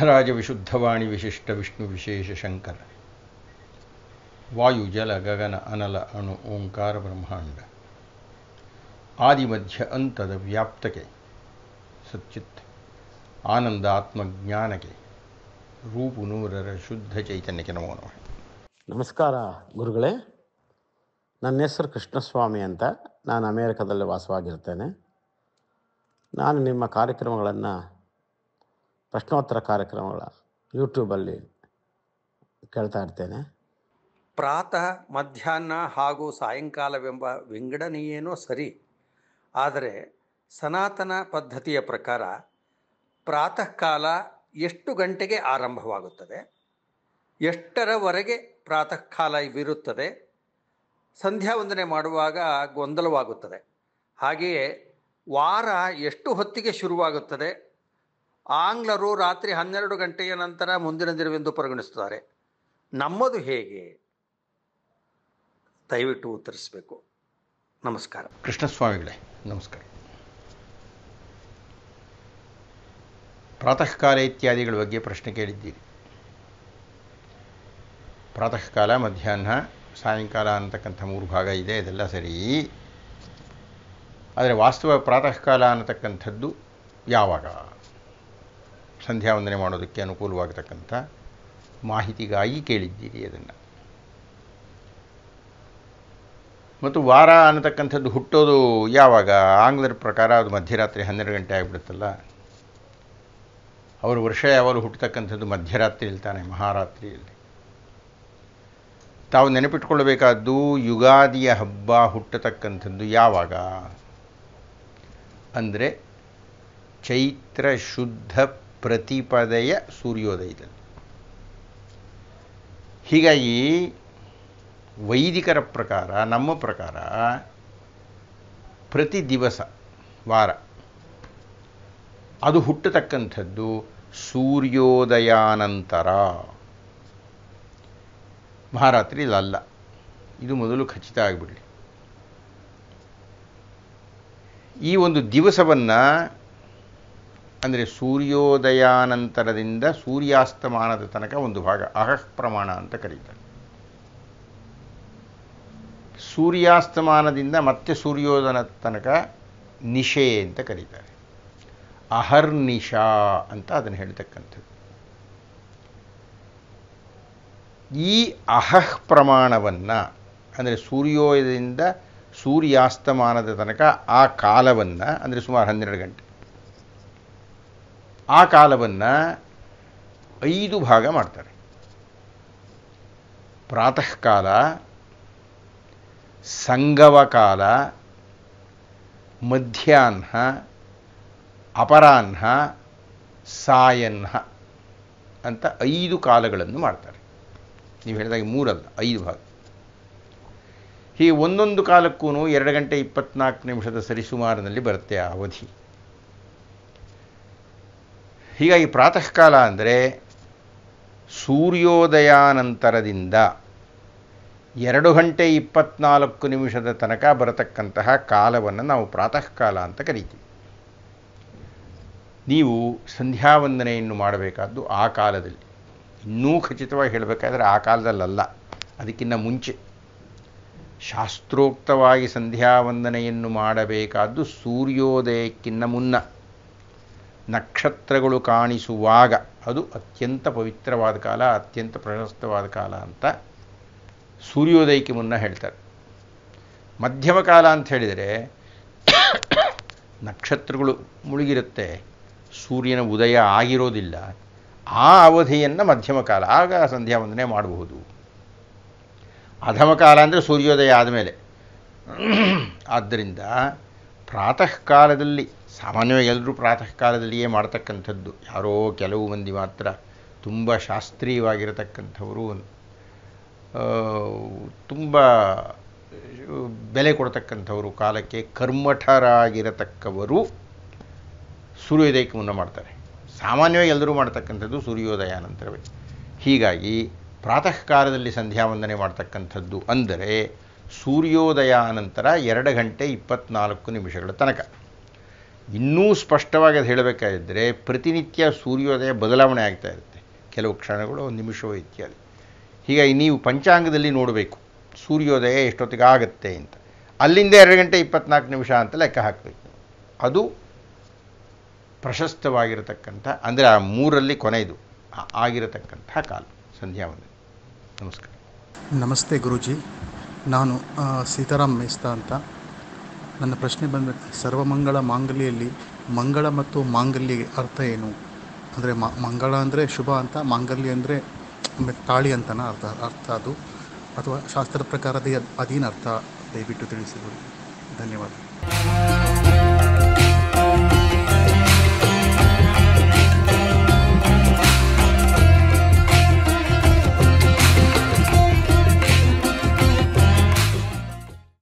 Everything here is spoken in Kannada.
ಸಿದ್ಧರಾಜ ವಿಶುದ್ಧವಾಣಿ ವಿಶಿಷ್ಟ ವಿಷ್ಣು ವಿಶೇಷ ಶಂಕರ ವಾಯು ಜಲ ಗಗನ ಅನಲ ಅಣು ಓಂಕಾರ ಬ್ರಹ್ಮಾಂಡ ಆದಿ ಮಧ್ಯ ಅಂತದ ವ್ಯಾಪ್ತಕೆ ಸಚ್ಚಿತ್ ಆನಂದ ಆತ್ಮಜ್ಞಾನಕ್ಕೆ ರೂಪು ನೂರರ ಶುದ್ಧ ಚೈತನ್ಯಕ್ಕೆ ನಮೋ ನಮಃ ನಮಸ್ಕಾರ ಗುರುಗಳೇ ನನ್ನ ಹೆಸರು ಕೃಷ್ಣಸ್ವಾಮಿ ಅಂತ ನಾನು ಅಮೇರಿಕಾದಲ್ಲಿ ವಾಸವಾಗಿರ್ತೇನೆ ನಾನು ನಿಮ್ಮ ಕಾರ್ಯಕ್ರಮಗಳನ್ನು ಪ್ರಶ್ನೋತ್ತರ ಕಾರ್ಯಕ್ರಮಗಳ ಯೂಟ್ಯೂಬಲ್ಲಿ ಕೇಳ್ತಾ ಇರ್ತೇನೆ ಪ್ರಾತಃ ಮಧ್ಯಾಹ್ನ ಹಾಗೂ ಸಾಯಂಕಾಲವೆಂಬ ವಿಂಗಡಣೆಯೇನೋ ಸರಿ ಆದರೆ ಸನಾತನ ಪದ್ಧತಿಯ ಪ್ರಕಾರ ಪ್ರಾತಃ ಕಾಲ ಎಷ್ಟು ಗಂಟೆಗೆ ಆರಂಭವಾಗುತ್ತದೆ ಎಷ್ಟರವರೆಗೆ ಪ್ರಾತಃ ಕಾಲ ಇವಿರುತ್ತದೆ ಸಂಧ್ಯಾ ವಂದನೆ ಮಾಡುವಾಗ ಗೊಂದಲವಾಗುತ್ತದೆ ಹಾಗೆಯೇ ವಾರ ಎಷ್ಟು ಹೊತ್ತಿಗೆ ಶುರುವಾಗುತ್ತದೆ ಆಂಗ್ಲರು ರಾತ್ರಿ ಹನ್ನೆರಡು ಗಂಟೆಯ ನಂತರ ಮುಂದಿನ ದಿನವೆಂದು ಪರಿಗಣಿಸುತ್ತಾರೆ ನಮ್ಮದು ಹೇಗೆ ದಯವಿಟ್ಟು ಉತ್ತರಿಸಬೇಕು ನಮಸ್ಕಾರ ಕೃಷ್ಣಸ್ವಾಮಿಗಳೇ ನಮಸ್ಕಾರ ಪ್ರಾತಃಕಾಲ ಕಾಲ ಇತ್ಯಾದಿಗಳ ಬಗ್ಗೆ ಪ್ರಶ್ನೆ ಕೇಳಿದ್ದೀರಿ ಪ್ರಾತಃ ಕಾಲ ಮಧ್ಯಾಹ್ನ ಸಾಯಂಕಾಲ ಅಂತಕ್ಕಂಥ ಮೂರು ಭಾಗ ಇದೆ ಇದೆಲ್ಲ ಸರಿ ಆದರೆ ವಾಸ್ತವ ಪ್ರಾತಃ ಕಾಲ ಅನ್ನತಕ್ಕಂಥದ್ದು ಯಾವಾಗ ಸಂಧ್ಯಾ ವಂದನೆ ಮಾಡೋದಕ್ಕೆ ಅನುಕೂಲವಾಗತಕ್ಕಂಥ ಮಾಹಿತಿಗಾಗಿ ಕೇಳಿದ್ದೀರಿ ಅದನ್ನು ಮತ್ತು ವಾರ ಅನ್ನತಕ್ಕಂಥದ್ದು ಹುಟ್ಟೋದು ಯಾವಾಗ ಆಂಗ್ಲರ ಪ್ರಕಾರ ಅದು ಮಧ್ಯರಾತ್ರಿ ಹನ್ನೆರಡು ಗಂಟೆ ಆಗಿಬಿಡುತ್ತಲ್ಲ ಅವರು ವರ್ಷ ಯಾವಾಗಲೂ ಹುಟ್ಟತಕ್ಕಂಥದ್ದು ಮಧ್ಯರಾತ್ರಿಯಲ್ಲಿ ತಾನೆ ಮಹಾರಾತ್ರಿಯಲ್ಲಿ ತಾವು ನೆನಪಿಟ್ಕೊಳ್ಬೇಕಾದ್ದು ಯುಗಾದಿಯ ಹಬ್ಬ ಹುಟ್ಟತಕ್ಕಂಥದ್ದು ಯಾವಾಗ ಅಂದರೆ ಚೈತ್ರ ಶುದ್ಧ ಪ್ರತಿಪದೆಯ ಸೂರ್ಯೋದಯದಲ್ಲಿ ಹೀಗಾಗಿ ವೈದಿಕರ ಪ್ರಕಾರ ನಮ್ಮ ಪ್ರಕಾರ ಪ್ರತಿ ದಿವಸ ವಾರ ಅದು ಹುಟ್ಟತಕ್ಕಂಥದ್ದು ಸೂರ್ಯೋದಯಾನಂತರ ಮಹಾರಾತ್ರಿ ಲಲ್ಲ. ಇದು ಮೊದಲು ಖಚಿತ ಆಗಿಬಿಡಲಿ ಈ ಒಂದು ದಿವಸವನ್ನು ಅಂದರೆ ಸೂರ್ಯೋದಯಾನಂತರದಿಂದ ಸೂರ್ಯಾಸ್ತಮಾನದ ತನಕ ಒಂದು ಭಾಗ ಅಹಃ ಪ್ರಮಾಣ ಅಂತ ಕರೀತಾರೆ ಸೂರ್ಯಾಸ್ತಮಾನದಿಂದ ಮತ್ತೆ ಸೂರ್ಯೋದಯ ತನಕ ನಿಶೆ ಅಂತ ಕರೀತಾರೆ ಅಹರ್ನಿಶಾ ಅಂತ ಅದನ್ನು ಹೇಳ್ತಕ್ಕಂಥದ್ದು ಈ ಅಹಃ ಪ್ರಮಾಣವನ್ನು ಅಂದರೆ ಸೂರ್ಯೋದಯದಿಂದ ಸೂರ್ಯಾಸ್ತಮಾನದ ತನಕ ಆ ಕಾಲವನ್ನು ಅಂದರೆ ಸುಮಾರು ಹನ್ನೆರಡು ಗಂಟೆ ಆ ಕಾಲವನ್ನು ಐದು ಭಾಗ ಮಾಡ್ತಾರೆ ಪ್ರಾತಃ ಕಾಲ ಸಂಗವ ಕಾಲ ಮಧ್ಯಾಹ್ನ ಅಪರಾಹ್ನ ಸಾಯನ್ನ ಅಂತ ಐದು ಕಾಲಗಳನ್ನು ಮಾಡ್ತಾರೆ ನೀವು ಹೇಳಿದಾಗ ಮೂರಲ್ಲ ಐದು ಭಾಗ ಹೀಗೆ ಒಂದೊಂದು ಕಾಲಕ್ಕೂ ಎರಡು ಗಂಟೆ ಇಪ್ಪತ್ನಾಲ್ಕು ನಿಮಿಷದ ಸರಿಸುಮಾರಿನಲ್ಲಿ ಬರುತ್ತೆ ಆ ಅವಧಿ ಹೀಗಾಗಿ ಪ್ರಾತಃ ಕಾಲ ಅಂದರೆ ಸೂರ್ಯೋದಯಾನಂತರದಿಂದ ಎರಡು ಗಂಟೆ ಇಪ್ಪತ್ನಾಲ್ಕು ನಿಮಿಷದ ತನಕ ಬರತಕ್ಕಂತಹ ಕಾಲವನ್ನು ನಾವು ಪ್ರಾತಃ ಕಾಲ ಅಂತ ಕರಿತೀವಿ ನೀವು ಸಂಧ್ಯಾವಂದನೆಯನ್ನು ಮಾಡಬೇಕಾದ್ದು ಆ ಕಾಲದಲ್ಲಿ ಇನ್ನೂ ಖಚಿತವಾಗಿ ಹೇಳಬೇಕಾದ್ರೆ ಆ ಕಾಲದಲ್ಲಲ್ಲ ಅದಕ್ಕಿಂತ ಮುಂಚೆ ಶಾಸ್ತ್ರೋಕ್ತವಾಗಿ ಸಂಧ್ಯಾವಂದನೆಯನ್ನು ಮಾಡಬೇಕಾದ್ದು ಸೂರ್ಯೋದಯಕ್ಕಿಂತ ಮುನ್ನ ನಕ್ಷತ್ರಗಳು ಕಾಣಿಸುವಾಗ ಅದು ಅತ್ಯಂತ ಪವಿತ್ರವಾದ ಕಾಲ ಅತ್ಯಂತ ಪ್ರಶಸ್ತವಾದ ಕಾಲ ಅಂತ ಸೂರ್ಯೋದಯಕ್ಕೆ ಮುನ್ನ ಹೇಳ್ತಾರೆ ಮಧ್ಯಮ ಕಾಲ ಅಂತ ಹೇಳಿದರೆ ನಕ್ಷತ್ರಗಳು ಮುಳುಗಿರುತ್ತೆ ಸೂರ್ಯನ ಉದಯ ಆಗಿರೋದಿಲ್ಲ ಆ ಅವಧಿಯನ್ನು ಮಧ್ಯಮ ಕಾಲ ಆಗ ಸಂಧ್ಯಾ ವಂದನೆ ಮಾಡಬಹುದು ಅಧಮ ಕಾಲ ಅಂದರೆ ಸೂರ್ಯೋದಯ ಆದಮೇಲೆ ಆದ್ದರಿಂದ ಪ್ರಾತಃ ಕಾಲದಲ್ಲಿ ಸಾಮಾನ್ಯವಾಗಿ ಎಲ್ಲರೂ ಪ್ರಾತಃ ಕಾಲದಲ್ಲಿಯೇ ಮಾಡ್ತಕ್ಕಂಥದ್ದು ಯಾರೋ ಕೆಲವು ಮಂದಿ ಮಾತ್ರ ತುಂಬ ಶಾಸ್ತ್ರೀಯವಾಗಿರತಕ್ಕಂಥವರು ತುಂಬ ಬೆಲೆ ಕೊಡ್ತಕ್ಕಂಥವರು ಕಾಲಕ್ಕೆ ಕರ್ಮಠರಾಗಿರತಕ್ಕವರು ಸೂರ್ಯೋದಯಕ್ಕೆ ಮುನ್ನ ಮಾಡ್ತಾರೆ ಸಾಮಾನ್ಯವಾಗಿ ಎಲ್ಲರೂ ಮಾಡ್ತಕ್ಕಂಥದ್ದು ಸೂರ್ಯೋದಯ ನಂತರವೇ ಹೀಗಾಗಿ ಪ್ರಾತಃ ಕಾಲದಲ್ಲಿ ಸಂಧ್ಯಾ ವಂದನೆ ಮಾಡ್ತಕ್ಕಂಥದ್ದು ಅಂದರೆ ಸೂರ್ಯೋದಯ ನಂತರ ಎರಡು ಗಂಟೆ ಇಪ್ಪತ್ನಾಲ್ಕು ನಿಮಿಷಗಳ ತನಕ ಇನ್ನೂ ಸ್ಪಷ್ಟವಾಗಿ ಅದು ಹೇಳಬೇಕಾಗಿದ್ದರೆ ಪ್ರತಿನಿತ್ಯ ಸೂರ್ಯೋದಯ ಬದಲಾವಣೆ ಆಗ್ತಾ ಇರುತ್ತೆ ಕೆಲವು ಕ್ಷಣಗಳು ಒಂದು ನಿಮಿಷವೋ ಇತ್ಯಾದಿ ಹೀಗಾಗಿ ನೀವು ಪಂಚಾಂಗದಲ್ಲಿ ನೋಡಬೇಕು ಸೂರ್ಯೋದಯ ಎಷ್ಟೊತ್ತಿಗೆ ಆಗುತ್ತೆ ಅಂತ ಅಲ್ಲಿಂದ ಎರಡು ಗಂಟೆ ಇಪ್ಪತ್ನಾಲ್ಕು ನಿಮಿಷ ಅಂತ ಲೆಕ್ಕ ಹಾಕಬೇಕು ಅದು ಪ್ರಶಸ್ತವಾಗಿರತಕ್ಕಂಥ ಅಂದರೆ ಆ ಮೂರಲ್ಲಿ ಕೊನೆಯದು ಆಗಿರತಕ್ಕಂಥ ಕಾಲ ಸಂಧ್ಯಾ ವಂದನೆ ನಮಸ್ಕಾರ ನಮಸ್ತೆ ಗುರುಜಿ ನಾನು ಸೀತಾರಾಮ್ ಮೇಸ್ತಾ ಅಂತ ನನ್ನ ಪ್ರಶ್ನೆ ಬಂದ ಸರ್ವಮಂಗಳ ಮಾಂಗಲ್ಯಲ್ಲಿ ಮಂಗಳ ಮತ್ತು ಮಾಂಗಲ್ಯ ಅರ್ಥ ಏನು ಅಂದರೆ ಮಂಗಳ ಅಂದರೆ ಶುಭ ಅಂತ ಮಾಂಗಲ್ಯ ಅಂದರೆ ತಾಳಿ ಅಂತನ ಅರ್ಥ ಅರ್ಥ ಅದು ಅಥವಾ ಶಾಸ್ತ್ರ ಪ್ರಕಾರದ ಅದೇನು ಅರ್ಥ ದಯವಿಟ್ಟು ತಿಳಿಸಿದರು ಧನ್ಯವಾದ